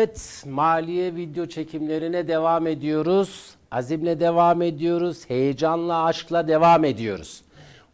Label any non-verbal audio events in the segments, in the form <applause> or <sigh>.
Evet, maliye video çekimlerine devam ediyoruz. Azimle devam ediyoruz. Heyecanla, aşkla devam ediyoruz.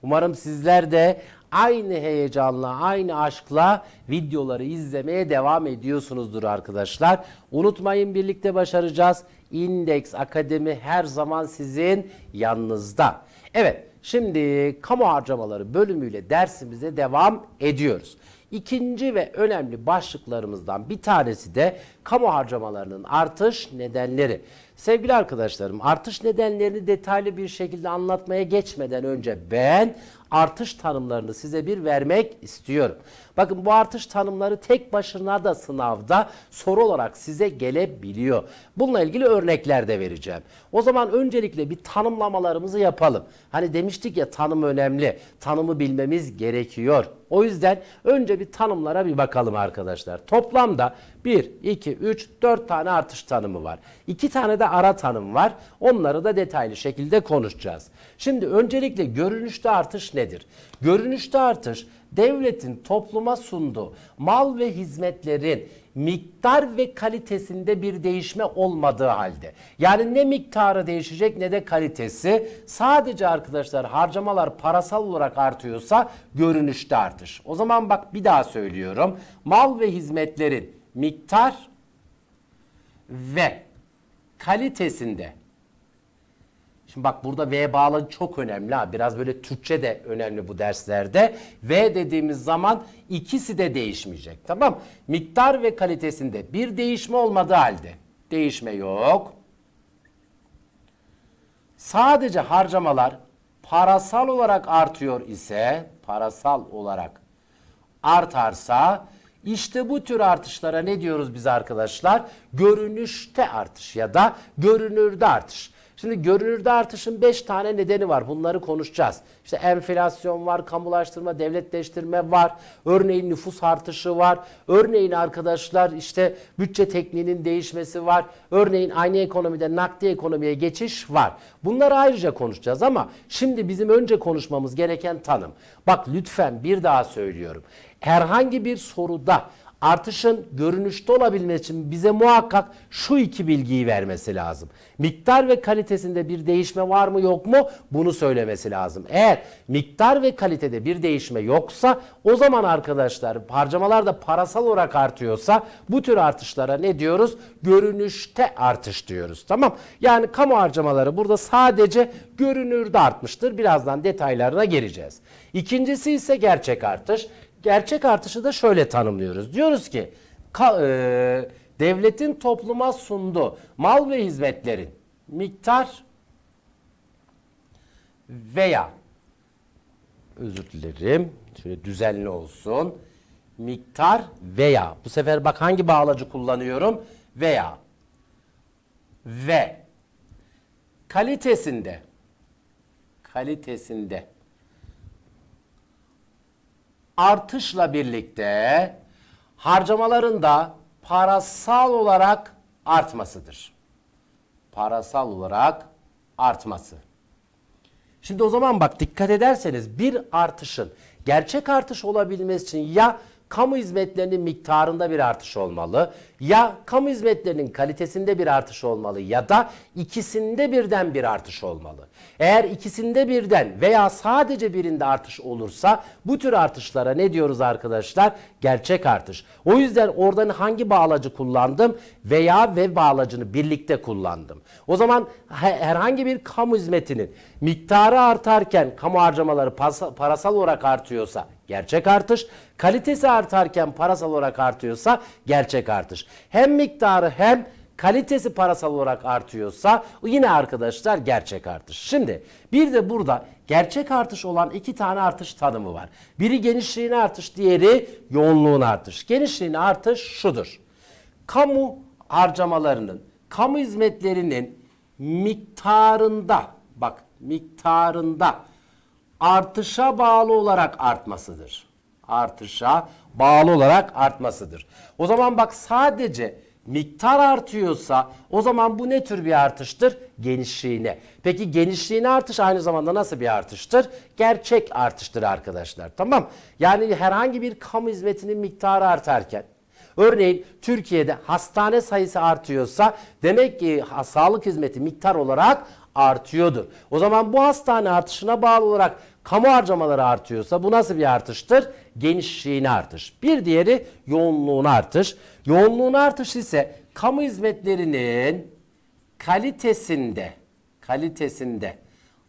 Umarım sizler de aynı heyecanla, aynı aşkla videoları izlemeye devam ediyorsunuzdur arkadaşlar. Unutmayın birlikte başaracağız. İndeks Akademi her zaman sizin yanınızda. Evet, şimdi kamu harcamaları bölümüyle dersimize devam ediyoruz. İkinci ve önemli başlıklarımızdan bir tanesi de kamu harcamalarının artış nedenleri. Sevgili arkadaşlarım artış nedenlerini detaylı bir şekilde anlatmaya geçmeden önce ben artış tanımlarını size bir vermek istiyorum. Bakın bu artış tanımları tek başına da sınavda soru olarak size gelebiliyor. Bununla ilgili örnekler de vereceğim. O zaman öncelikle bir tanımlamalarımızı yapalım. Hani demiştik ya tanım önemli. Tanımı bilmemiz gerekiyor. O yüzden önce bir tanımlara bir bakalım arkadaşlar. Toplamda 1, 2, 3, 4 tane artış tanımı var. 2 tane de ara tanım var. Onları da detaylı şekilde konuşacağız. Şimdi öncelikle görünüşte artış nedir? Görünüşte artış devletin topluma sunduğu mal ve hizmetlerin miktar ve kalitesinde bir değişme olmadığı halde. Yani ne miktarı değişecek ne de kalitesi. Sadece arkadaşlar harcamalar parasal olarak artıyorsa görünüşte artış. O zaman bak bir daha söylüyorum. Mal ve hizmetlerin miktar ve kalitesinde Şimdi bak burada V bağlı çok önemli ha. Biraz böyle Türkçe de önemli bu derslerde. V dediğimiz zaman ikisi de değişmeyecek. Tamam? Miktar ve kalitesinde bir değişme olmadığı halde. Değişme yok. Sadece harcamalar parasal olarak artıyor ise, parasal olarak artarsa işte bu tür artışlara ne diyoruz biz arkadaşlar? Görünüşte artış ya da görünürde artış. Şimdi görünürde artışın 5 tane nedeni var. Bunları konuşacağız. İşte enflasyon var, kamulaştırma, devletleştirme var. Örneğin nüfus artışı var. Örneğin arkadaşlar işte bütçe tekniğinin değişmesi var. Örneğin aynı ekonomide nakdi ekonomiye geçiş var. Bunları ayrıca konuşacağız ama şimdi bizim önce konuşmamız gereken tanım. Bak lütfen bir daha söylüyorum. Herhangi bir soruda artışın görünüşte olabilmesi için bize muhakkak şu iki bilgiyi vermesi lazım. Miktar ve kalitesinde bir değişme var mı yok mu bunu söylemesi lazım. Eğer miktar ve kalitede bir değişme yoksa o zaman arkadaşlar harcamalar da parasal olarak artıyorsa bu tür artışlara ne diyoruz? Görünüşte artış diyoruz. Tamam yani kamu harcamaları burada sadece görünürde artmıştır. Birazdan detaylarına geleceğiz. İkincisi ise gerçek artış gerçek artışı da şöyle tanımlıyoruz. Diyoruz ki ka, e, devletin topluma sunduğu mal ve hizmetlerin miktar veya özür dilerim şöyle düzenli olsun miktar veya bu sefer bak hangi bağlacı kullanıyorum veya ve kalitesinde kalitesinde artışla birlikte harcamaların da parasal olarak artmasıdır. Parasal olarak artması. Şimdi o zaman bak dikkat ederseniz bir artışın gerçek artış olabilmesi için ya kamu hizmetlerinin miktarında bir artış olmalı ya kamu hizmetlerinin kalitesinde bir artış olmalı ya da ikisinde birden bir artış olmalı. Eğer ikisinde birden veya sadece birinde artış olursa bu tür artışlara ne diyoruz arkadaşlar? Gerçek artış. O yüzden oradan hangi bağlacı kullandım veya ve bağlacını birlikte kullandım. O zaman herhangi bir kamu hizmetinin miktarı artarken kamu harcamaları parasal olarak artıyorsa gerçek artış. Kalitesi artarken parasal olarak artıyorsa gerçek artış. Hem miktarı hem kalitesi parasal olarak artıyorsa yine arkadaşlar gerçek artış. Şimdi bir de burada gerçek artış olan iki tane artış tanımı var. Biri genişliğin artış, diğeri yoğunluğun artış. Genişliğin artış şudur. Kamu harcamalarının, kamu hizmetlerinin miktarında bak miktarında artışa bağlı olarak artmasıdır. Artışa bağlı olarak artmasıdır. O zaman bak sadece miktar artıyorsa o zaman bu ne tür bir artıştır? Genişliğine. Peki genişliğine artış aynı zamanda nasıl bir artıştır? Gerçek artıştır arkadaşlar. Tamam. Yani herhangi bir kamu hizmetinin miktarı artarken Örneğin Türkiye'de hastane sayısı artıyorsa demek ki sağlık hizmeti miktar olarak artıyordur. O zaman bu hastane artışına bağlı olarak kamu harcamaları artıyorsa bu nasıl bir artıştır? Genişliğine artış. Bir diğeri yoğunluğun artış. Yoğunluğun artış ise kamu hizmetlerinin kalitesinde kalitesinde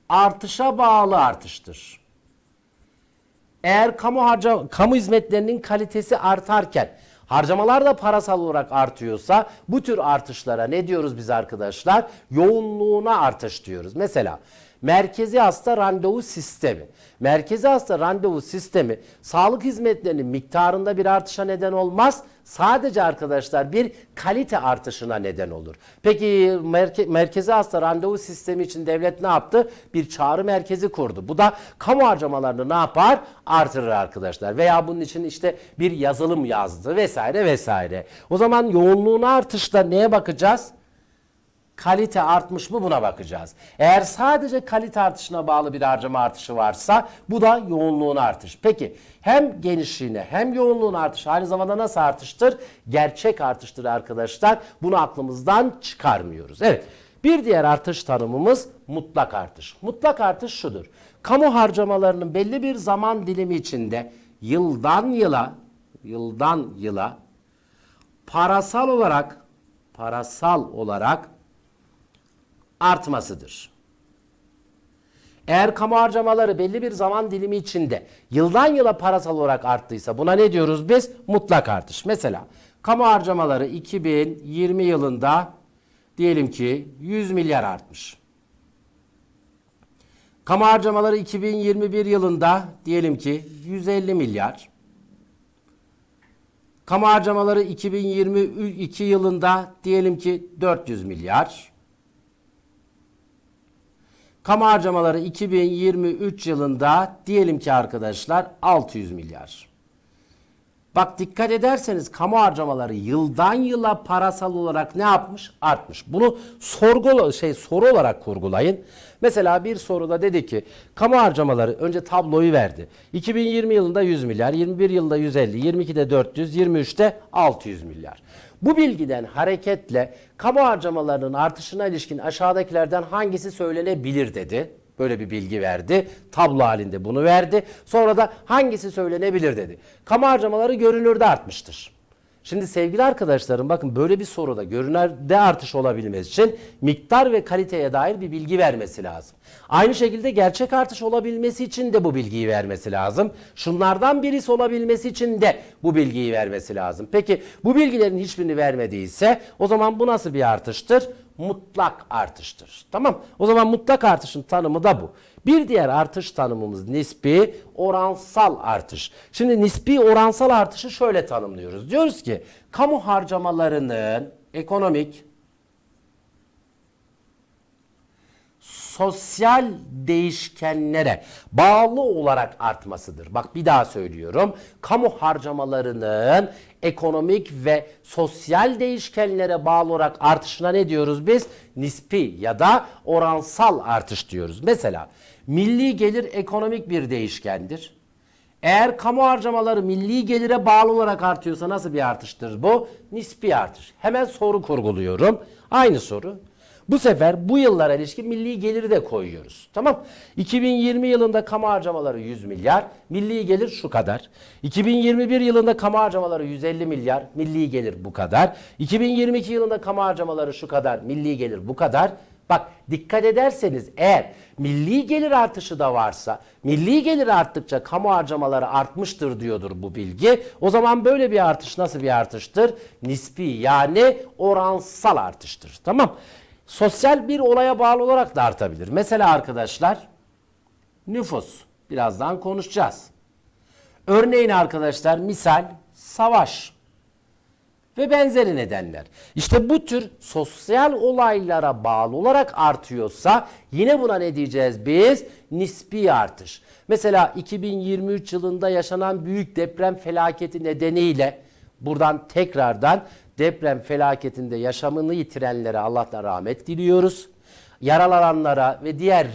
artışa bağlı artıştır. Eğer kamu harca kamu hizmetlerinin kalitesi artarken Harcamalar da parasal olarak artıyorsa bu tür artışlara ne diyoruz biz arkadaşlar? Yoğunluğuna artış diyoruz. Mesela Merkezi hasta randevu sistemi. Merkezi hasta randevu sistemi sağlık hizmetlerinin miktarında bir artışa neden olmaz. Sadece arkadaşlar bir kalite artışına neden olur. Peki merke, merkezi hasta randevu sistemi için devlet ne yaptı? Bir çağrı merkezi kurdu. Bu da kamu harcamalarını ne yapar? Artırır arkadaşlar. Veya bunun için işte bir yazılım yazdı vesaire vesaire. O zaman yoğunluğun artışta neye bakacağız? kalite artmış mı buna bakacağız. Eğer sadece kalite artışına bağlı bir harcama artışı varsa bu da yoğunluğun artış. Peki hem genişliğine hem yoğunluğun artışı aynı zamanda nasıl artıştır? Gerçek artıştır arkadaşlar. Bunu aklımızdan çıkarmıyoruz. Evet. Bir diğer artış tanımımız mutlak artış. Mutlak artış şudur. Kamu harcamalarının belli bir zaman dilimi içinde yıldan yıla yıldan yıla parasal olarak parasal olarak artmasıdır. Eğer kamu harcamaları belli bir zaman dilimi içinde yıldan yıla parasal olarak arttıysa buna ne diyoruz biz? Mutlak artış. Mesela kamu harcamaları 2020 yılında diyelim ki 100 milyar artmış. Kamu harcamaları 2021 yılında diyelim ki 150 milyar. Kamu harcamaları 2022 yılında diyelim ki 400 milyar. Kamu harcamaları 2023 yılında diyelim ki arkadaşlar 600 milyar. Bak dikkat ederseniz kamu harcamaları yıldan yıla parasal olarak ne yapmış? Artmış. Bunu sorgu şey soru olarak kurgulayın. Mesela bir soruda dedi ki kamu harcamaları önce tabloyu verdi. 2020 yılında 100 milyar, 21 yılda 150, 22'de 400, 23'te 600 milyar. Bu bilgiden hareketle kamu harcamalarının artışına ilişkin aşağıdakilerden hangisi söylenebilir dedi. Böyle bir bilgi verdi. Tablo halinde bunu verdi. Sonra da hangisi söylenebilir dedi. Kamu harcamaları görünürde artmıştır. Şimdi sevgili arkadaşlarım bakın böyle bir soruda görünürde artış olabilmesi için miktar ve kaliteye dair bir bilgi vermesi lazım. Aynı şekilde gerçek artış olabilmesi için de bu bilgiyi vermesi lazım. Şunlardan birisi olabilmesi için de bu bilgiyi vermesi lazım. Peki bu bilgilerin hiçbirini vermediyse o zaman bu nasıl bir artıştır? mutlak artıştır. Tamam o zaman mutlak artışın tanımı da bu. Bir diğer artış tanımımız nispi oransal artış. Şimdi nispi oransal artışı şöyle tanımlıyoruz. Diyoruz ki kamu harcamalarının ekonomik sosyal değişkenlere bağlı olarak artmasıdır. Bak bir daha söylüyorum. Kamu harcamalarının ekonomik ve sosyal değişkenlere bağlı olarak artışına ne diyoruz biz? Nispi ya da oransal artış diyoruz. Mesela milli gelir ekonomik bir değişkendir. Eğer kamu harcamaları milli gelire bağlı olarak artıyorsa nasıl bir artıştır bu? Nispi artış. Hemen soru kurguluyorum. Aynı soru. Bu sefer bu yıllara ilişkin milli geliri de koyuyoruz. Tamam. 2020 yılında kamu harcamaları 100 milyar. Milli gelir şu kadar. 2021 yılında kamu harcamaları 150 milyar. Milli gelir bu kadar. 2022 yılında kamu harcamaları şu kadar. Milli gelir bu kadar. Bak dikkat ederseniz eğer milli gelir artışı da varsa milli gelir arttıkça kamu harcamaları artmıştır diyordur bu bilgi. O zaman böyle bir artış nasıl bir artıştır? Nispi yani oransal artıştır. Tamam sosyal bir olaya bağlı olarak da artabilir. Mesela arkadaşlar nüfus. Birazdan konuşacağız. Örneğin arkadaşlar misal savaş ve benzeri nedenler. İşte bu tür sosyal olaylara bağlı olarak artıyorsa yine buna ne diyeceğiz biz? Nispi artış. Mesela 2023 yılında yaşanan büyük deprem felaketi nedeniyle buradan tekrardan deprem felaketinde yaşamını yitirenlere Allah'tan rahmet diliyoruz yaralananlara ve diğer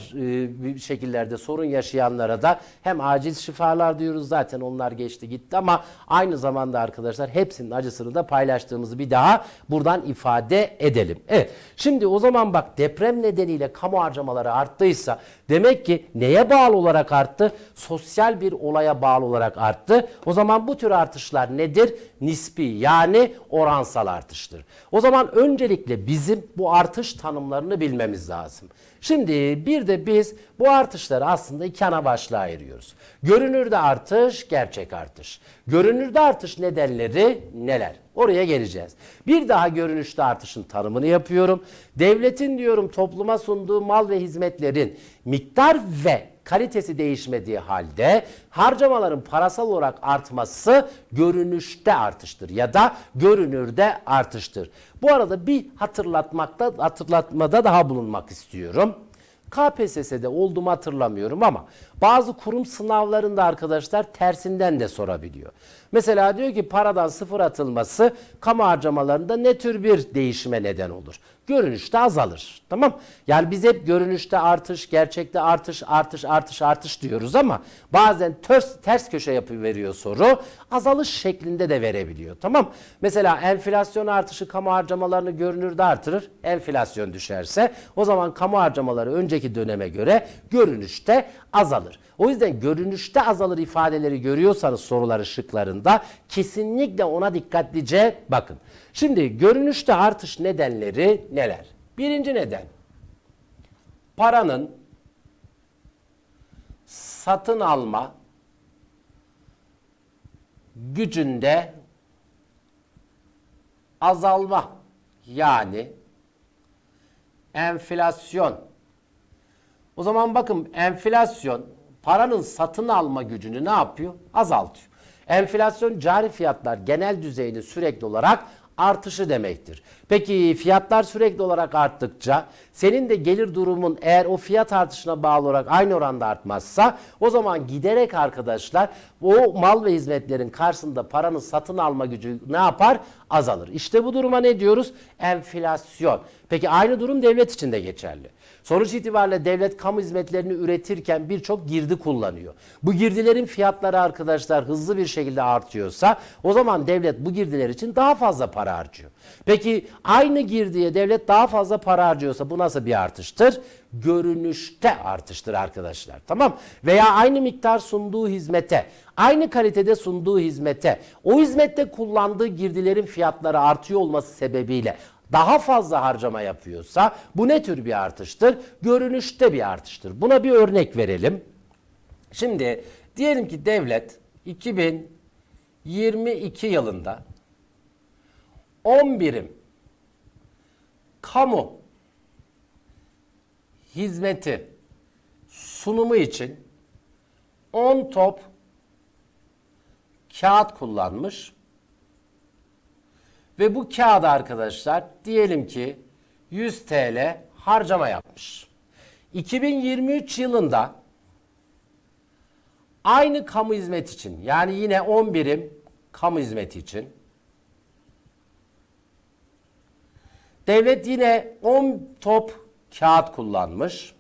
e, şekillerde sorun yaşayanlara da hem acil şifalar diyoruz zaten onlar geçti gitti ama aynı zamanda arkadaşlar hepsinin acısını da paylaştığımızı bir daha buradan ifade edelim. Evet şimdi o zaman bak deprem nedeniyle kamu harcamaları arttıysa demek ki neye bağlı olarak arttı? Sosyal bir olaya bağlı olarak arttı. O zaman bu tür artışlar nedir? Nispi yani oransal artıştır. O zaman öncelikle bizim bu artış tanımlarını bilmemiz lazım lazım. Şimdi bir de biz bu artışları aslında iki ana başlığa ayırıyoruz. Görünürde artış, gerçek artış. Görünürde artış nedenleri neler? Oraya geleceğiz. Bir daha görünüşte artışın tanımını yapıyorum. Devletin diyorum topluma sunduğu mal ve hizmetlerin miktar ve kalitesi değişmediği halde harcamaların parasal olarak artması görünüşte artıştır ya da görünürde artıştır. Bu arada bir hatırlatmakta hatırlatmada daha bulunmak istiyorum. KPSS'de olduğumu hatırlamıyorum ama bazı kurum sınavlarında arkadaşlar tersinden de sorabiliyor. Mesela diyor ki paradan sıfır atılması kamu harcamalarında ne tür bir değişime neden olur? görünüşte azalır. Tamam? Yani biz hep görünüşte artış, gerçekte artış, artış, artış, artış diyoruz ama bazen ters, ters köşe veriyor soru. Azalış şeklinde de verebiliyor. Tamam? Mesela enflasyon artışı kamu harcamalarını görünürde artırır. Enflasyon düşerse o zaman kamu harcamaları önceki döneme göre görünüşte azalır. O yüzden görünüşte azalır ifadeleri görüyorsanız soruları şıklarında kesinlikle ona dikkatlice bakın. Şimdi görünüşte artış nedenleri neler? Birinci neden paranın satın alma gücünde azalma yani enflasyon. O zaman bakın enflasyon paranın satın alma gücünü ne yapıyor? Azaltıyor. Enflasyon cari fiyatlar genel düzeyini sürekli olarak artışı demektir. Peki fiyatlar sürekli olarak arttıkça senin de gelir durumun eğer o fiyat artışına bağlı olarak aynı oranda artmazsa o zaman giderek arkadaşlar o mal ve hizmetlerin karşısında paranın satın alma gücü ne yapar? Azalır. İşte bu duruma ne diyoruz? Enflasyon. Peki aynı durum devlet için de geçerli. Sonuç itibariyle devlet kamu hizmetlerini üretirken birçok girdi kullanıyor. Bu girdilerin fiyatları arkadaşlar hızlı bir şekilde artıyorsa o zaman devlet bu girdiler için daha fazla para harcıyor. Peki aynı girdiye devlet daha fazla para harcıyorsa bu nasıl bir artıştır? görünüşte artıştır arkadaşlar. Tamam? Veya aynı miktar sunduğu hizmete, aynı kalitede sunduğu hizmete, o hizmette kullandığı girdilerin fiyatları artıyor olması sebebiyle daha fazla harcama yapıyorsa bu ne tür bir artıştır? Görünüşte bir artıştır. Buna bir örnek verelim. Şimdi diyelim ki devlet 2022 yılında 10 birim kamu hizmeti sunumu için 10 top kağıt kullanmış ve bu kağıda arkadaşlar diyelim ki 100 TL harcama yapmış. 2023 yılında aynı kamu hizmet için yani yine 10 birim kamu hizmeti için devlet yine 10 top kağıt kullanmış.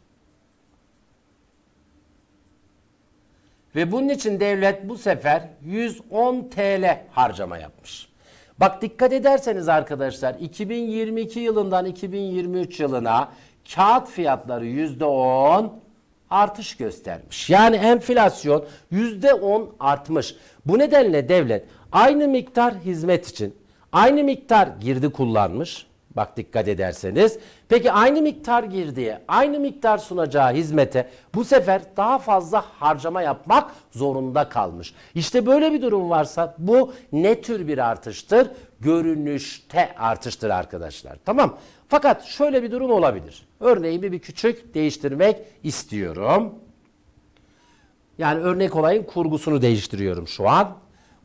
Ve bunun için devlet bu sefer 110 TL harcama yapmış. Bak dikkat ederseniz arkadaşlar 2022 yılından 2023 yılına kağıt fiyatları %10 artış göstermiş. Yani enflasyon %10 artmış. Bu nedenle devlet aynı miktar hizmet için aynı miktar girdi kullanmış Bak dikkat ederseniz. Peki aynı miktar girdiye, aynı miktar sunacağı hizmete bu sefer daha fazla harcama yapmak zorunda kalmış. İşte böyle bir durum varsa bu ne tür bir artıştır? Görünüşte artıştır arkadaşlar. Tamam. Fakat şöyle bir durum olabilir. Örneğimi bir küçük değiştirmek istiyorum. Yani örnek olayın kurgusunu değiştiriyorum şu an.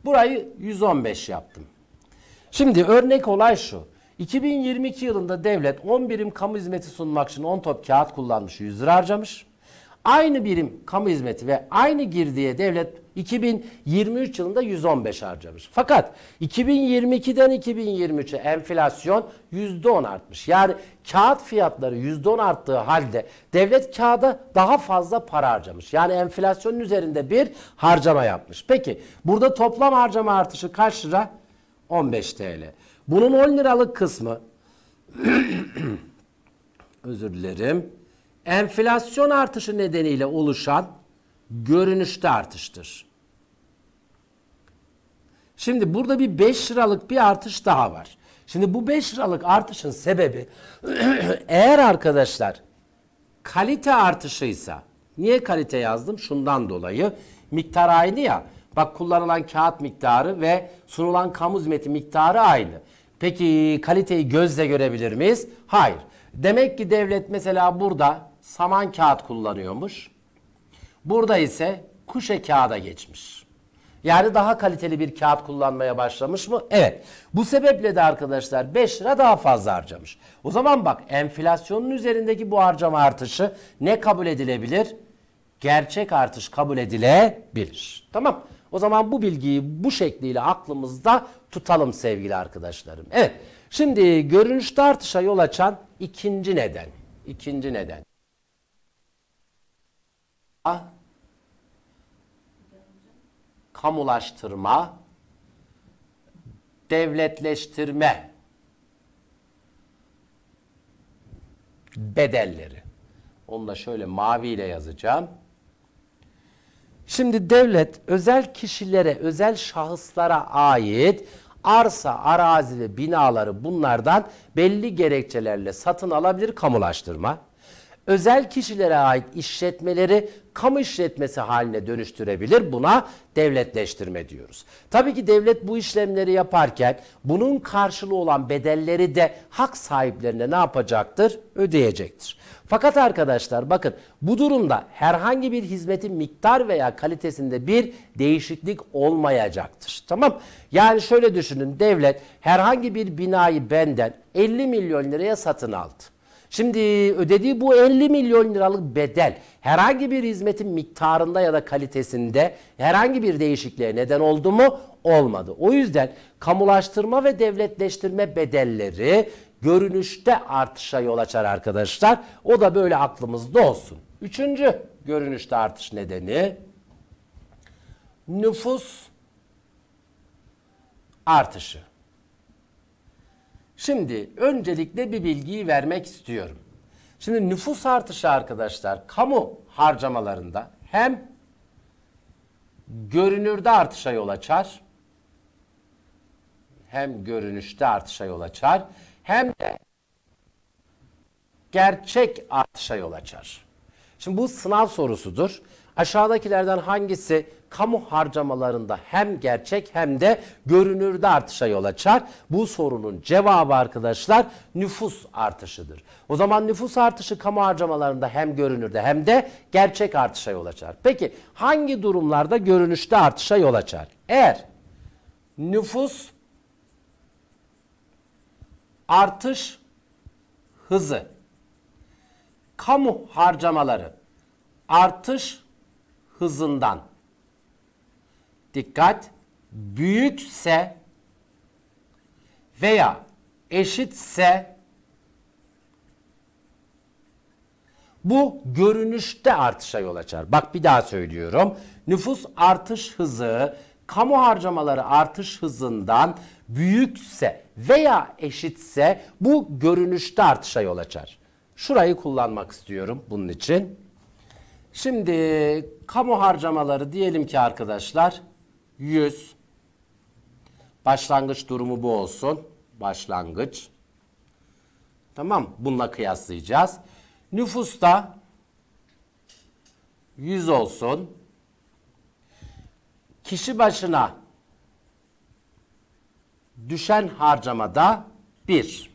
Burayı 115 yaptım. Şimdi örnek olay şu. 2022 yılında devlet 10 birim kamu hizmeti sunmak için 10 top kağıt kullanmış 100 lira harcamış. Aynı birim kamu hizmeti ve aynı girdiye devlet 2023 yılında 115 harcamış. Fakat 2022'den 2023'e enflasyon %10 artmış. Yani kağıt fiyatları %10 arttığı halde devlet kağıda daha fazla para harcamış. Yani enflasyonun üzerinde bir harcama yapmış. Peki burada toplam harcama artışı kaç lira? 15 TL. Bunun 10 liralık kısmı <clears throat> özür dilerim. Enflasyon artışı nedeniyle oluşan görünüşte artıştır. Şimdi burada bir 5 liralık bir artış daha var. Şimdi bu 5 liralık artışın sebebi <clears throat> eğer arkadaşlar kalite artışıysa niye kalite yazdım? Şundan dolayı miktar aynı ya. Bak kullanılan kağıt miktarı ve sunulan kamu hizmeti miktarı aynı. Peki kaliteyi gözle görebilir miyiz? Hayır. Demek ki devlet mesela burada saman kağıt kullanıyormuş. Burada ise kuşe kağıda geçmiş. Yani daha kaliteli bir kağıt kullanmaya başlamış mı? Evet. Bu sebeple de arkadaşlar 5 lira daha fazla harcamış. O zaman bak enflasyonun üzerindeki bu harcama artışı ne kabul edilebilir? Gerçek artış kabul edilebilir. Tamam. O zaman bu bilgiyi bu şekliyle aklımızda tutalım sevgili arkadaşlarım. Evet şimdi görünüşte artışa yol açan ikinci neden. İkinci neden. Kamulaştırma, devletleştirme bedelleri. Onu da şöyle maviyle yazacağım. Şimdi devlet özel kişilere, özel şahıslara ait arsa, arazi ve binaları bunlardan belli gerekçelerle satın alabilir kamulaştırma. Özel kişilere ait işletmeleri kamu işletmesi haline dönüştürebilir. Buna devletleştirme diyoruz. Tabii ki devlet bu işlemleri yaparken bunun karşılığı olan bedelleri de hak sahiplerine ne yapacaktır? Ödeyecektir. Fakat arkadaşlar bakın bu durumda herhangi bir hizmetin miktar veya kalitesinde bir değişiklik olmayacaktır. Tamam yani şöyle düşünün devlet herhangi bir binayı benden 50 milyon liraya satın aldı. Şimdi ödediği bu 50 milyon liralık bedel herhangi bir hizmetin miktarında ya da kalitesinde herhangi bir değişikliğe neden oldu mu? Olmadı. O yüzden kamulaştırma ve devletleştirme bedelleri görünüşte artışa yol açar arkadaşlar. O da böyle aklımızda olsun. Üçüncü görünüşte artış nedeni nüfus artışı. Şimdi öncelikle bir bilgiyi vermek istiyorum. Şimdi nüfus artışı arkadaşlar kamu harcamalarında hem görünürde artışa yol açar hem görünüşte artışa yol açar hem de gerçek artışa yol açar. Şimdi bu sınav sorusudur. Aşağıdakilerden hangisi kamu harcamalarında hem gerçek hem de görünürde artışa yol açar? Bu sorunun cevabı arkadaşlar nüfus artışıdır. O zaman nüfus artışı kamu harcamalarında hem görünürde hem de gerçek artışa yol açar. Peki hangi durumlarda görünüşte artışa yol açar? Eğer nüfus artış hızı, kamu harcamaları artış hızından dikkat büyükse veya eşitse bu görünüşte artışa yol açar. Bak bir daha söylüyorum. Nüfus artış hızı kamu harcamaları artış hızından büyükse veya eşitse bu görünüşte artışa yol açar. Şurayı kullanmak istiyorum bunun için. Şimdi kamu harcamaları diyelim ki arkadaşlar 100. Başlangıç durumu bu olsun. Başlangıç. Tamam bununla kıyaslayacağız. Nüfusta 100 olsun. Kişi başına düşen harcamada 1.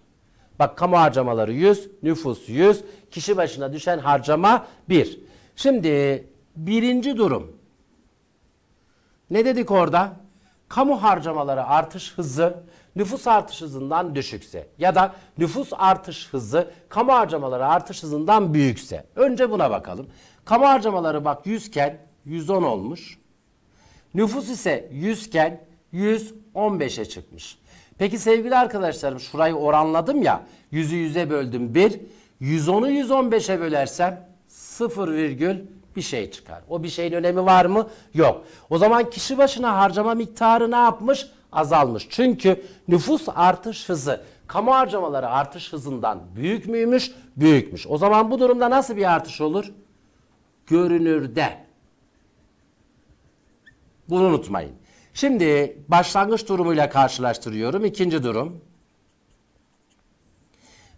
Bak kamu harcamaları 100, nüfus 100, kişi başına düşen harcama 1. Şimdi birinci durum. Ne dedik orada? Kamu harcamaları artış hızı nüfus artış hızından düşükse ya da nüfus artış hızı kamu harcamaları artış hızından büyükse. Önce buna bakalım. Kamu harcamaları bak 100 iken 110 olmuş. Nüfus ise 100 iken 110 15'e çıkmış. Peki sevgili arkadaşlarım şurayı oranladım ya. 100'ü 100'e böldüm 1. 110'u 115'e bölersem 0 virgül bir şey çıkar. O bir şeyin önemi var mı? Yok. O zaman kişi başına harcama miktarı ne yapmış? Azalmış. Çünkü nüfus artış hızı kamu harcamaları artış hızından büyük müymüş? Büyükmüş. O zaman bu durumda nasıl bir artış olur? Görünürde. Bunu unutmayın. Şimdi başlangıç durumuyla karşılaştırıyorum. İkinci durum.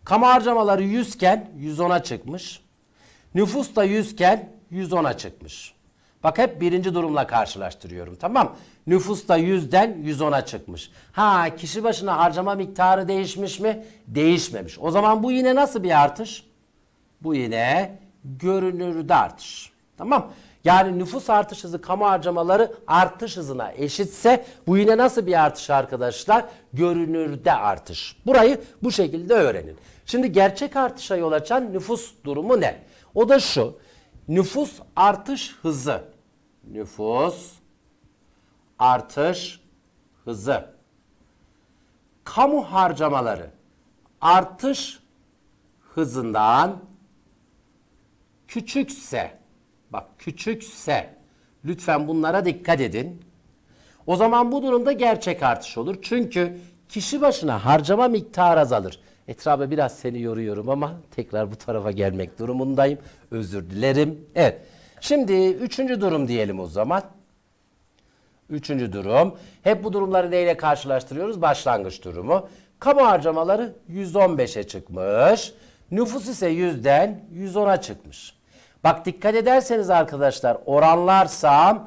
Kamu harcamaları 100 iken 110'a çıkmış. Nüfus da 100 iken 110'a çıkmış. Bak hep birinci durumla karşılaştırıyorum tamam. Nüfus da 100'den 110'a çıkmış. Ha kişi başına harcama miktarı değişmiş mi? Değişmemiş. O zaman bu yine nasıl bir artış? Bu yine görünürde artış. Tamam. Yani nüfus artış hızı kamu harcamaları artış hızına eşitse bu yine nasıl bir artış arkadaşlar? Görünürde artış. Burayı bu şekilde öğrenin. Şimdi gerçek artışa yol açan nüfus durumu ne? O da şu. Nüfus artış hızı. Nüfus artış hızı. Kamu harcamaları artış hızından küçükse Bak küçükse lütfen bunlara dikkat edin. O zaman bu durumda gerçek artış olur. Çünkü kişi başına harcama miktarı azalır. Etrafı biraz seni yoruyorum ama tekrar bu tarafa gelmek durumundayım. Özür dilerim. Evet. Şimdi üçüncü durum diyelim o zaman. Üçüncü durum. Hep bu durumları neyle karşılaştırıyoruz? Başlangıç durumu. Kamu harcamaları 115'e çıkmış. Nüfus ise yüzden 110'a çıkmış. Bak dikkat ederseniz arkadaşlar oranlar sağım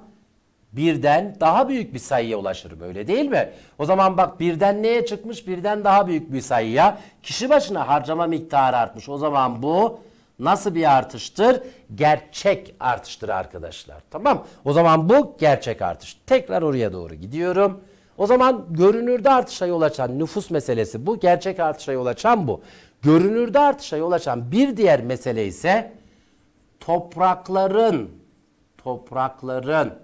birden daha büyük bir sayıya ulaşır böyle değil mi? O zaman bak birden neye çıkmış? Birden daha büyük bir sayıya. Kişi başına harcama miktarı artmış. O zaman bu nasıl bir artıştır? Gerçek artıştır arkadaşlar. Tamam. O zaman bu gerçek artış. Tekrar oraya doğru gidiyorum. O zaman görünürde artışa yol açan nüfus meselesi bu. Gerçek artışa yol açan bu. Görünürde artışa yol açan bir diğer mesele ise toprakların toprakların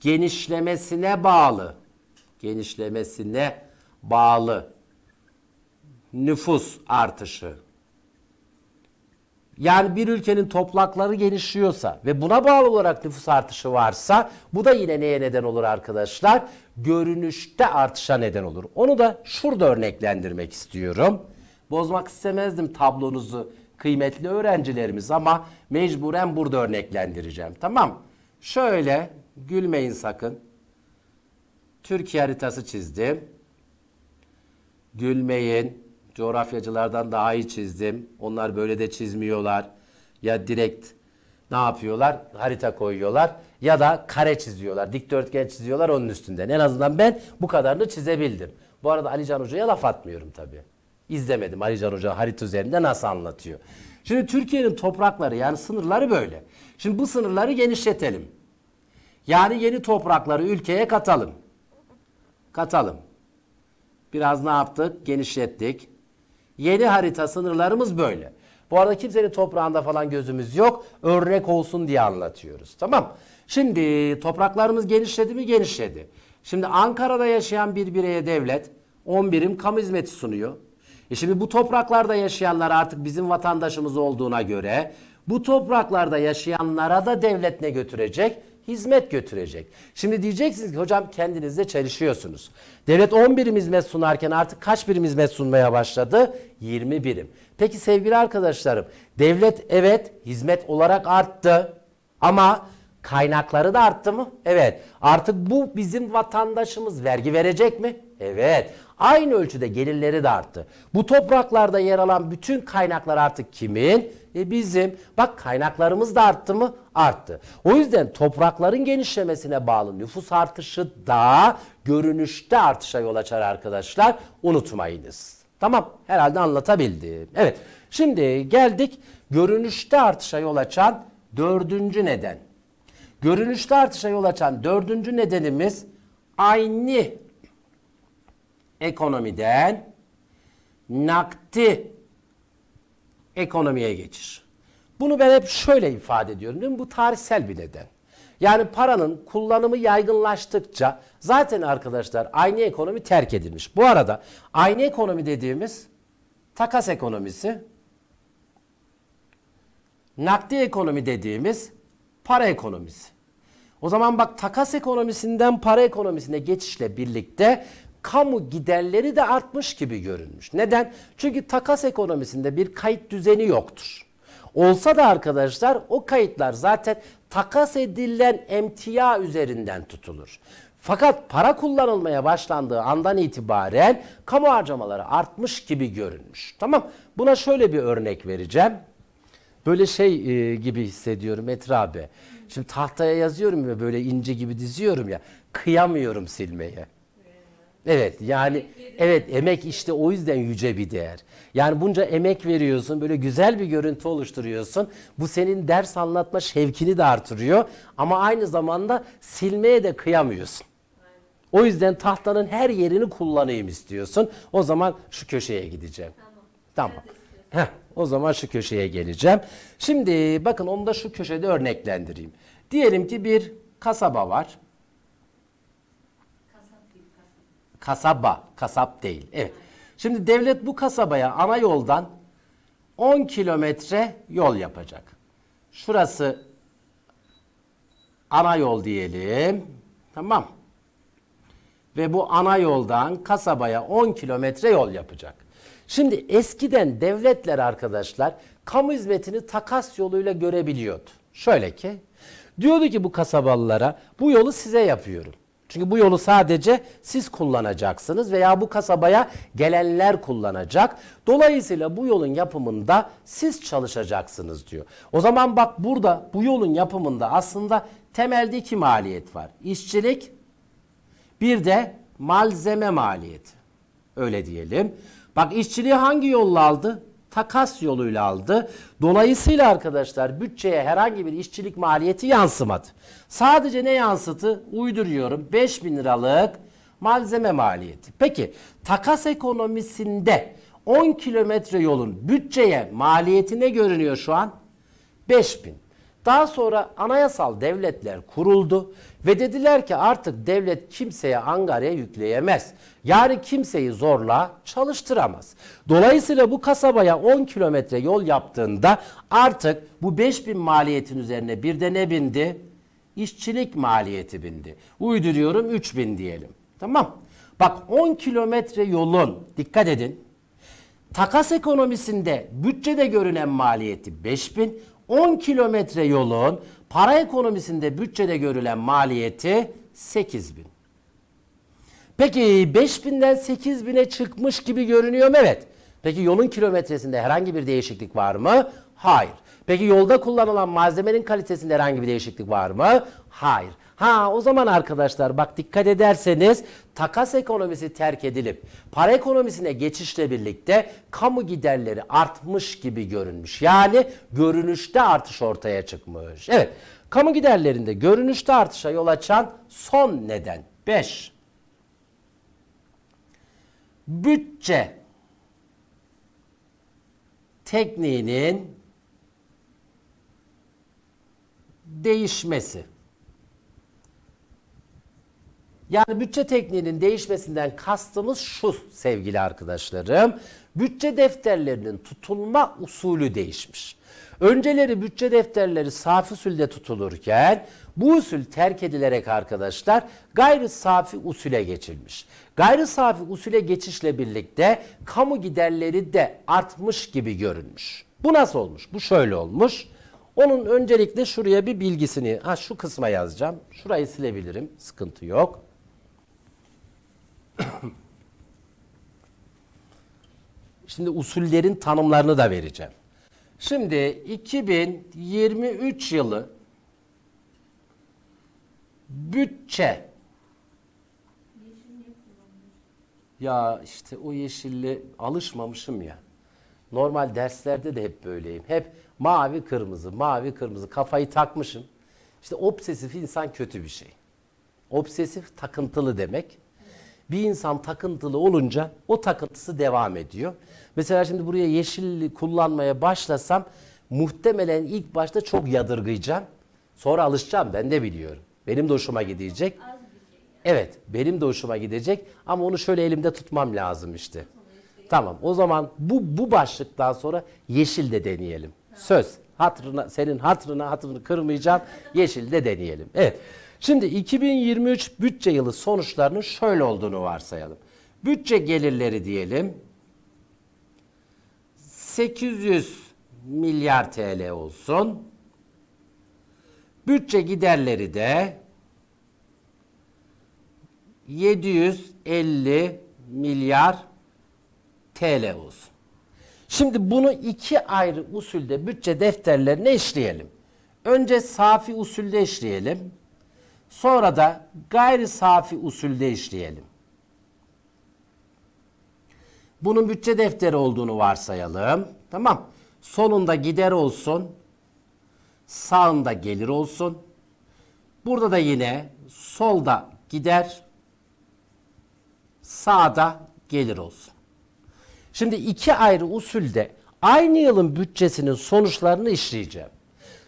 genişlemesine bağlı genişlemesine bağlı nüfus artışı. Yani bir ülkenin toprakları genişliyorsa ve buna bağlı olarak nüfus artışı varsa bu da yine neye neden olur arkadaşlar? Görünüşte artışa neden olur. Onu da şurada örneklendirmek istiyorum. Bozmak istemezdim tablonuzu kıymetli öğrencilerimiz ama mecburen burada örneklendireceğim. Tamam. Şöyle gülmeyin sakın. Türkiye haritası çizdim. Gülmeyin. Coğrafyacılardan daha iyi çizdim. Onlar böyle de çizmiyorlar. Ya direkt ne yapıyorlar? Harita koyuyorlar ya da kare çiziyorlar. Dikdörtgen çiziyorlar onun üstünden. En azından ben bu kadarını çizebildim. Bu arada Ali Can Hoca'ya laf atmıyorum tabii izlemedim. Ali Can Hoca harita üzerinde nasıl anlatıyor. Şimdi Türkiye'nin toprakları yani sınırları böyle. Şimdi bu sınırları genişletelim. Yani yeni toprakları ülkeye katalım. Katalım. Biraz ne yaptık? Genişlettik. Yeni harita sınırlarımız böyle. Bu arada kimsenin toprağında falan gözümüz yok. Örnek olsun diye anlatıyoruz. Tamam. Şimdi topraklarımız genişledi mi? Genişledi. Şimdi Ankara'da yaşayan bir bireye devlet 10 birim kamu hizmeti sunuyor. E şimdi bu topraklarda yaşayanlar artık bizim vatandaşımız olduğuna göre bu topraklarda yaşayanlara da devlet ne götürecek? Hizmet götürecek. Şimdi diyeceksiniz ki hocam kendinizle çelişiyorsunuz. Devlet 10 birim hizmet sunarken artık kaç birim hizmet sunmaya başladı? 20 birim. Peki sevgili arkadaşlarım devlet evet hizmet olarak arttı ama kaynakları da arttı mı? Evet. Artık bu bizim vatandaşımız vergi verecek mi? Evet. Aynı ölçüde gelirleri de arttı. Bu topraklarda yer alan bütün kaynaklar artık kimin? E bizim. Bak kaynaklarımız da arttı mı? Arttı. O yüzden toprakların genişlemesine bağlı nüfus artışı da görünüşte artışa yol açar arkadaşlar. Unutmayınız. Tamam herhalde anlatabildim. Evet şimdi geldik görünüşte artışa yol açan dördüncü neden. Görünüşte artışa yol açan dördüncü nedenimiz aynı ekonomiden nakdi ekonomiye geçir. Bunu ben hep şöyle ifade ediyorum. Değil mi? Bu tarihsel bir neden. Yani paranın kullanımı yaygınlaştıkça zaten arkadaşlar aynı ekonomi terk edilmiş. Bu arada aynı ekonomi dediğimiz takas ekonomisi, nakdi ekonomi dediğimiz para ekonomisi. O zaman bak takas ekonomisinden para ekonomisine geçişle birlikte kamu giderleri de artmış gibi görünmüş. Neden? Çünkü takas ekonomisinde bir kayıt düzeni yoktur. Olsa da arkadaşlar o kayıtlar zaten takas edilen emtia üzerinden tutulur. Fakat para kullanılmaya başlandığı andan itibaren kamu harcamaları artmış gibi görünmüş. Tamam buna şöyle bir örnek vereceğim. Böyle şey e, gibi hissediyorum Etri abi. Şimdi tahtaya yazıyorum ve böyle ince gibi diziyorum ya. Kıyamıyorum silmeye. Evet yani evet emek işte o yüzden yüce bir değer. Yani bunca emek veriyorsun böyle güzel bir görüntü oluşturuyorsun. Bu senin ders anlatma şevkini de artırıyor ama aynı zamanda silmeye de kıyamıyorsun. O yüzden tahtanın her yerini kullanayım istiyorsun. O zaman şu köşeye gideceğim. Tamam. tamam. Heh, o zaman şu köşeye geleceğim. Şimdi bakın onu da şu köşede örneklendireyim. Diyelim ki bir kasaba var. Kasaba, kasap değil. Evet. Şimdi devlet bu kasabaya ana yoldan 10 kilometre yol yapacak. Şurası ana yol diyelim. Tamam. Ve bu ana yoldan kasabaya 10 kilometre yol yapacak. Şimdi eskiden devletler arkadaşlar kamu hizmetini takas yoluyla görebiliyordu. Şöyle ki diyordu ki bu kasabalılara bu yolu size yapıyorum. Çünkü bu yolu sadece siz kullanacaksınız veya bu kasabaya gelenler kullanacak. Dolayısıyla bu yolun yapımında siz çalışacaksınız diyor. O zaman bak burada bu yolun yapımında aslında temelde iki maliyet var. İşçilik bir de malzeme maliyeti. Öyle diyelim. Bak işçiliği hangi yolla aldı? takas yoluyla aldı. Dolayısıyla arkadaşlar bütçeye herhangi bir işçilik maliyeti yansımadı. Sadece ne yansıtı? Uyduruyorum 5 bin liralık malzeme maliyeti. Peki takas ekonomisinde 10 kilometre yolun bütçeye maliyeti ne görünüyor şu an? 5 bin. Daha sonra anayasal devletler kuruldu ve dediler ki artık devlet kimseye angarya yükleyemez. Yani kimseyi zorla çalıştıramaz. Dolayısıyla bu kasabaya 10 kilometre yol yaptığında artık bu 5000 maliyetin üzerine bir de ne bindi? İşçilik maliyeti bindi. Uyduruyorum 3000 diyelim. Tamam. Bak 10 kilometre yolun dikkat edin. Takas ekonomisinde bütçede görünen maliyeti 5000, 10 kilometre yolun para ekonomisinde bütçede görülen maliyeti 8 bin. Peki 5000'den 8000'e çıkmış gibi görünüyor mu? Evet. Peki yolun kilometresinde herhangi bir değişiklik var mı? Hayır. Peki yolda kullanılan malzemenin kalitesinde herhangi bir değişiklik var mı? Hayır. Ha o zaman arkadaşlar bak dikkat ederseniz takas ekonomisi terk edilip para ekonomisine geçişle birlikte kamu giderleri artmış gibi görünmüş. Yani görünüşte artış ortaya çıkmış. Evet kamu giderlerinde görünüşte artışa yol açan son neden 5. Bütçe tekniğinin değişmesi. Yani bütçe tekniğinin değişmesinden kastımız şu sevgili arkadaşlarım. Bütçe defterlerinin tutulma usulü değişmiş. Önceleri bütçe defterleri safi usulde tutulurken bu usul terk edilerek arkadaşlar gayri safi usule geçilmiş. Gayri safi usule geçişle birlikte kamu giderleri de artmış gibi görünmüş. Bu nasıl olmuş? Bu şöyle olmuş. Onun öncelikle şuraya bir bilgisini, ha şu kısma yazacağım. Şurayı silebilirim, sıkıntı yok. <coughs> Şimdi usullerin tanımlarını da vereceğim. Şimdi 2023 yılı bütçe ya işte o yeşilli alışmamışım ya. Normal derslerde de hep böyleyim. Hep mavi kırmızı, mavi kırmızı kafayı takmışım. İşte obsesif insan kötü bir şey. Obsesif takıntılı demek. Bir insan takıntılı olunca o takıntısı devam ediyor. Mesela şimdi buraya yeşil kullanmaya başlasam muhtemelen ilk başta çok yadırgayacağım. Sonra alışacağım ben de biliyorum. Benim de hoşuma gidecek. Şey evet benim de hoşuma gidecek ama onu şöyle elimde tutmam lazım işte. Tamam o zaman bu, bu başlıktan sonra yeşil de deneyelim. Söz. Hatrına, senin hatırına hatırını kırmayacağım. Yeşil de deneyelim. Evet. Şimdi 2023 bütçe yılı sonuçlarının şöyle olduğunu varsayalım. Bütçe gelirleri diyelim 800 milyar TL olsun. Bütçe giderleri de 750 milyar TL olsun. Şimdi bunu iki ayrı usulde bütçe defterlerine işleyelim. Önce safi usulde işleyelim. Sonra da gayri safi usulde işleyelim. Bunun bütçe defteri olduğunu varsayalım. Tamam. Solunda gider olsun. Sağında gelir olsun. Burada da yine solda gider. Sağda gelir olsun. Şimdi iki ayrı usulde aynı yılın bütçesinin sonuçlarını işleyeceğim.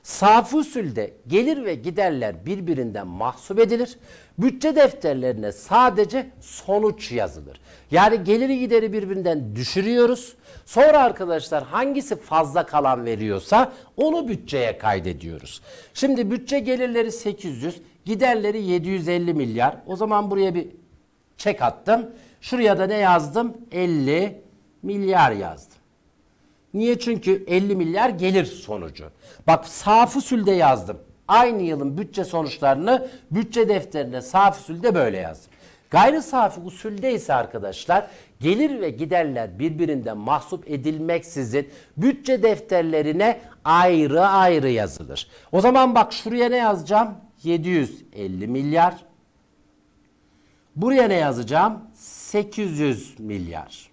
Safi usulde gelir ve giderler birbirinden mahsup edilir. Bütçe defterlerine sadece sonuç yazılır. Yani geliri gideri birbirinden düşürüyoruz. Sonra arkadaşlar hangisi fazla kalan veriyorsa onu bütçeye kaydediyoruz. Şimdi bütçe gelirleri 800, giderleri 750 milyar. O zaman buraya bir çek attım. Şuraya da ne yazdım? 50 milyar yazdım. Niye? Çünkü 50 milyar gelir sonucu. Bak saf usulde yazdım. Aynı yılın bütçe sonuçlarını bütçe defterine saf usulde böyle yazdım. Gayri safi usulde ise arkadaşlar gelir ve giderler birbirinden mahsup edilmeksizin bütçe defterlerine ayrı ayrı yazılır. O zaman bak şuraya ne yazacağım? 750 milyar. Buraya ne yazacağım? 800 milyar.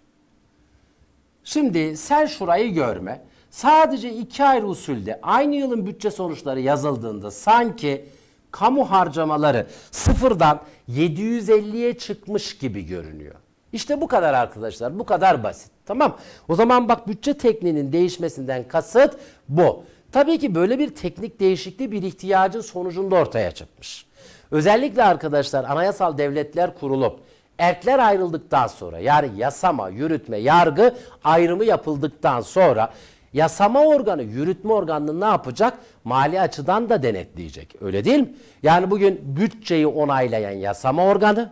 Şimdi sen şurayı görme. Sadece iki ayrı usulde aynı yılın bütçe sonuçları yazıldığında sanki kamu harcamaları sıfırdan 750'ye çıkmış gibi görünüyor. İşte bu kadar arkadaşlar bu kadar basit tamam. O zaman bak bütçe tekniğinin değişmesinden kasıt bu. Tabii ki böyle bir teknik değişikliği bir ihtiyacın sonucunda ortaya çıkmış. Özellikle arkadaşlar anayasal devletler kurulup Erkler ayrıldıktan sonra yani yasama, yürütme, yargı ayrımı yapıldıktan sonra yasama organı yürütme organını ne yapacak? Mali açıdan da denetleyecek. Öyle değil mi? Yani bugün bütçeyi onaylayan yasama organı,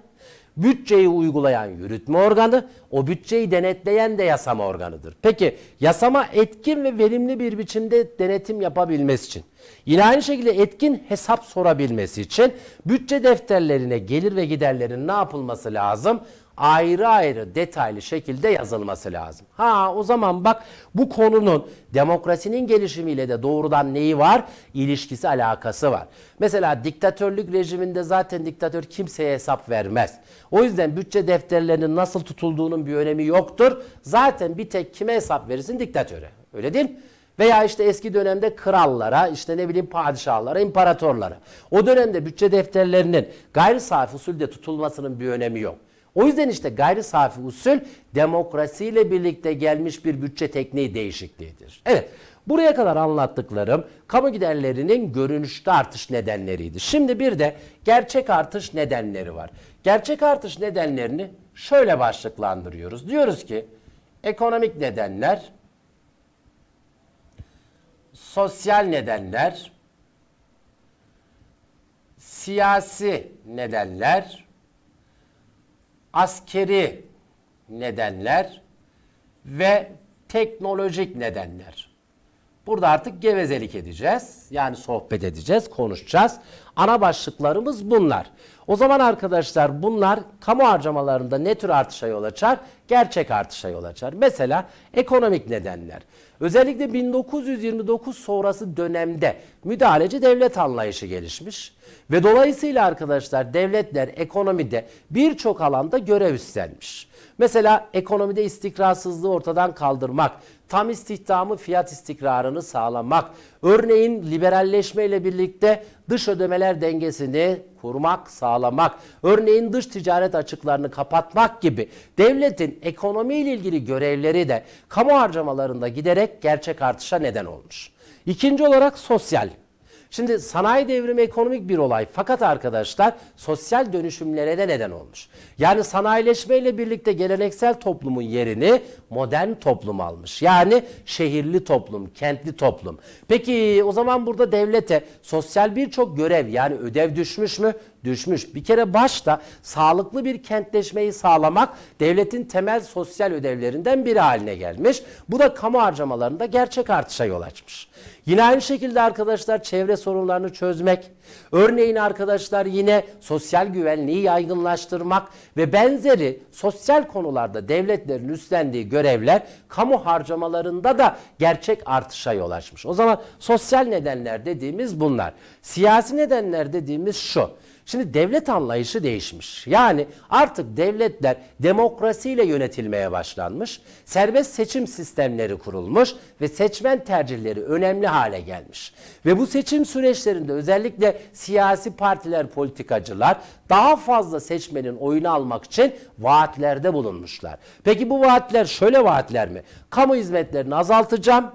Bütçeyi uygulayan yürütme organı, o bütçeyi denetleyen de yasama organıdır. Peki yasama etkin ve verimli bir biçimde denetim yapabilmesi için, yine aynı şekilde etkin hesap sorabilmesi için bütçe defterlerine gelir ve giderlerin ne yapılması lazım? ayrı ayrı detaylı şekilde yazılması lazım. Ha o zaman bak bu konunun demokrasinin gelişimiyle de doğrudan neyi var? İlişkisi, alakası var. Mesela diktatörlük rejiminde zaten diktatör kimseye hesap vermez. O yüzden bütçe defterlerinin nasıl tutulduğunun bir önemi yoktur. Zaten bir tek kime hesap verirsin? Diktatöre. Öyle değil mi? Veya işte eski dönemde krallara, işte ne bileyim padişahlara, imparatorlara. O dönemde bütçe defterlerinin gayri safi usulde tutulmasının bir önemi yok. O yüzden işte gayri safi usul demokrasiyle birlikte gelmiş bir bütçe tekniği değişikliğidir. Evet buraya kadar anlattıklarım kamu giderlerinin görünüşte artış nedenleriydi. Şimdi bir de gerçek artış nedenleri var. Gerçek artış nedenlerini şöyle başlıklandırıyoruz. Diyoruz ki ekonomik nedenler, sosyal nedenler, siyasi nedenler askeri nedenler ve teknolojik nedenler. Burada artık gevezelik edeceğiz. Yani sohbet edeceğiz, konuşacağız. Ana başlıklarımız bunlar. O zaman arkadaşlar bunlar kamu harcamalarında ne tür artışa yol açar? Gerçek artışa yol açar. Mesela ekonomik nedenler. Özellikle 1929 sonrası dönemde müdahaleci devlet anlayışı gelişmiş. Ve dolayısıyla arkadaşlar devletler ekonomide birçok alanda görev üstlenmiş. Mesela ekonomide istikrarsızlığı ortadan kaldırmak, tam istihdamı fiyat istikrarını sağlamak, örneğin liberalleşme ile birlikte dış ödemeler dengesini kurmak, sağlamak, örneğin dış ticaret açıklarını kapatmak gibi devletin ekonomi ile ilgili görevleri de kamu harcamalarında giderek gerçek artışa neden olmuş. İkinci olarak sosyal Şimdi sanayi devrimi ekonomik bir olay fakat arkadaşlar sosyal dönüşümlere de neden olmuş. Yani sanayileşmeyle birlikte geleneksel toplumun yerini modern toplum almış. Yani şehirli toplum, kentli toplum. Peki o zaman burada devlete sosyal birçok görev yani ödev düşmüş mü? düşmüş. Bir kere başta sağlıklı bir kentleşmeyi sağlamak devletin temel sosyal ödevlerinden biri haline gelmiş. Bu da kamu harcamalarında gerçek artışa yol açmış. Yine aynı şekilde arkadaşlar çevre sorunlarını çözmek, örneğin arkadaşlar yine sosyal güvenliği yaygınlaştırmak ve benzeri sosyal konularda devletlerin üstlendiği görevler kamu harcamalarında da gerçek artışa yol açmış. O zaman sosyal nedenler dediğimiz bunlar. Siyasi nedenler dediğimiz şu. Şimdi devlet anlayışı değişmiş. Yani artık devletler demokrasiyle yönetilmeye başlanmış, serbest seçim sistemleri kurulmuş ve seçmen tercihleri önemli hale gelmiş. Ve bu seçim süreçlerinde özellikle siyasi partiler, politikacılar daha fazla seçmenin oyunu almak için vaatlerde bulunmuşlar. Peki bu vaatler şöyle vaatler mi? Kamu hizmetlerini azaltacağım,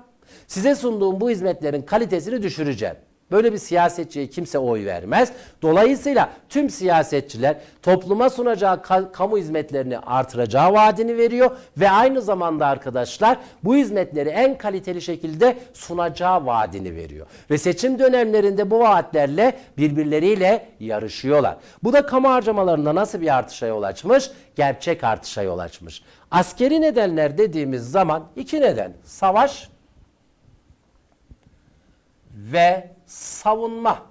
size sunduğum bu hizmetlerin kalitesini düşüreceğim. Böyle bir siyasetçiye kimse oy vermez. Dolayısıyla tüm siyasetçiler topluma sunacağı ka kamu hizmetlerini artıracağı vaadini veriyor ve aynı zamanda arkadaşlar bu hizmetleri en kaliteli şekilde sunacağı vaadini veriyor. Ve seçim dönemlerinde bu vaatlerle birbirleriyle yarışıyorlar. Bu da kamu harcamalarında nasıl bir artışa yol açmış? Gerçek artışa yol açmış. Askeri nedenler dediğimiz zaman iki neden. Savaş ve savunma.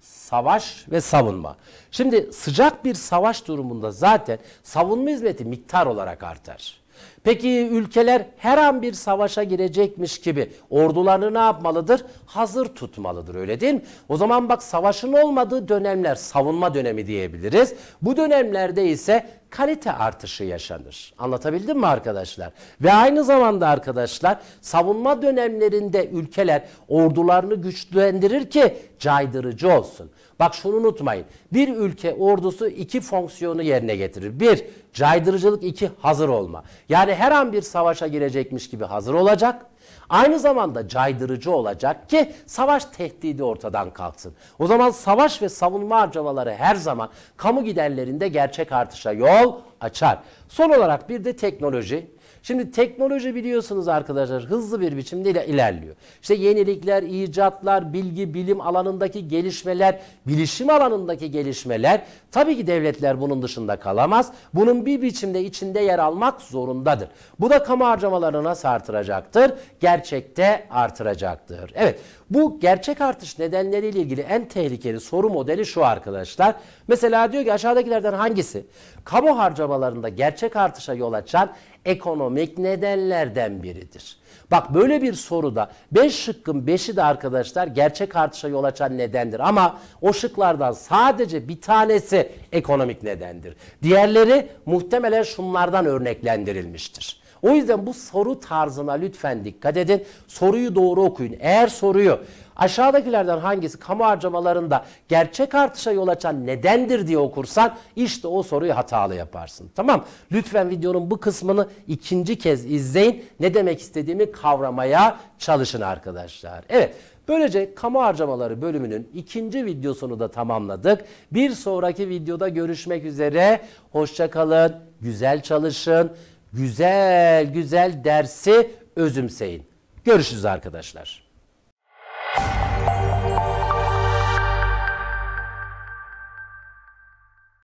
Savaş ve savunma. Şimdi sıcak bir savaş durumunda zaten savunma hizmeti miktar olarak artar. Peki ülkeler her an bir savaşa girecekmiş gibi ordularını ne yapmalıdır? Hazır tutmalıdır öyle değil mi? O zaman bak savaşın olmadığı dönemler savunma dönemi diyebiliriz. Bu dönemlerde ise kalite artışı yaşanır. Anlatabildim mi arkadaşlar? Ve aynı zamanda arkadaşlar savunma dönemlerinde ülkeler ordularını güçlendirir ki caydırıcı olsun. Bak şunu unutmayın. Bir ülke ordusu iki fonksiyonu yerine getirir. Bir, caydırıcılık. iki hazır olma. Yani her an bir savaşa girecekmiş gibi hazır olacak. Aynı zamanda caydırıcı olacak ki savaş tehdidi ortadan kalksın. O zaman savaş ve savunma harcamaları her zaman kamu giderlerinde gerçek artışa yol açar. Son olarak bir de teknoloji. Şimdi teknoloji biliyorsunuz arkadaşlar hızlı bir biçimde ilerliyor. İşte yenilikler, icatlar, bilgi, bilim alanındaki gelişmeler, bilişim alanındaki gelişmeler tabii ki devletler bunun dışında kalamaz. Bunun bir biçimde içinde yer almak zorundadır. Bu da kamu harcamalarını nasıl artıracaktır? Gerçekte artıracaktır. Evet bu gerçek artış nedenleriyle ilgili en tehlikeli soru modeli şu arkadaşlar. Mesela diyor ki aşağıdakilerden hangisi kamu harcamalarında gerçek artışa yol açan ekonomik nedenlerden biridir. Bak böyle bir soruda 5 beş şıkkın 5'i de arkadaşlar gerçek artışa yol açan nedendir. Ama o şıklardan sadece bir tanesi ekonomik nedendir. Diğerleri muhtemelen şunlardan örneklendirilmiştir. O yüzden bu soru tarzına lütfen dikkat edin. Soruyu doğru okuyun. Eğer soruyu aşağıdakilerden hangisi kamu harcamalarında gerçek artışa yol açan nedendir diye okursan işte o soruyu hatalı yaparsın. Tamam lütfen videonun bu kısmını ikinci kez izleyin. Ne demek istediğimi kavramaya çalışın arkadaşlar. Evet Böylece kamu harcamaları bölümünün ikinci videosunu da tamamladık. Bir sonraki videoda görüşmek üzere. Hoşçakalın, güzel çalışın güzel güzel dersi özümseyin. Görüşürüz arkadaşlar.